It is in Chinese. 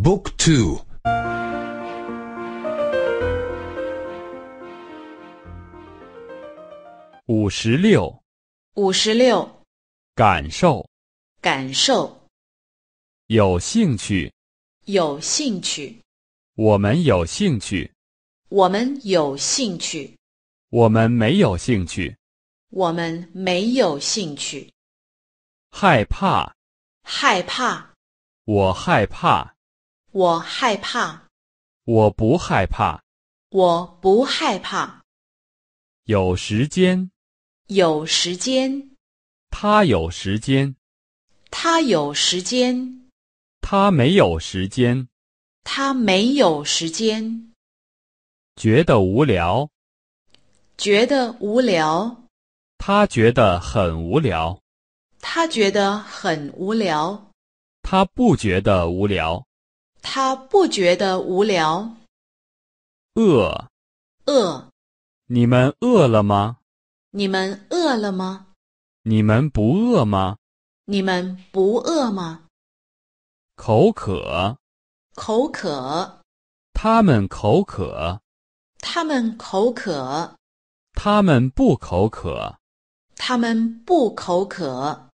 Book two，五十六，五十六，感受，感受，有兴趣，有兴趣，我们有兴趣，我们有兴趣，我们没有兴趣，我们没有兴趣，害怕，害怕，我害怕。我害怕，我不害怕，我不害怕。有时间，有时间，他有时间，他有时间，他没有时间，他没有时间。觉得无聊，觉得无聊，他觉得很无聊，他觉得很无聊，他不觉得无聊。他不觉得无聊。饿，饿，你们饿了吗？你们饿了吗？你们不饿吗？你们不饿吗？口渴，口渴，他们口渴，他们口渴，他们不口渴，他们不口渴。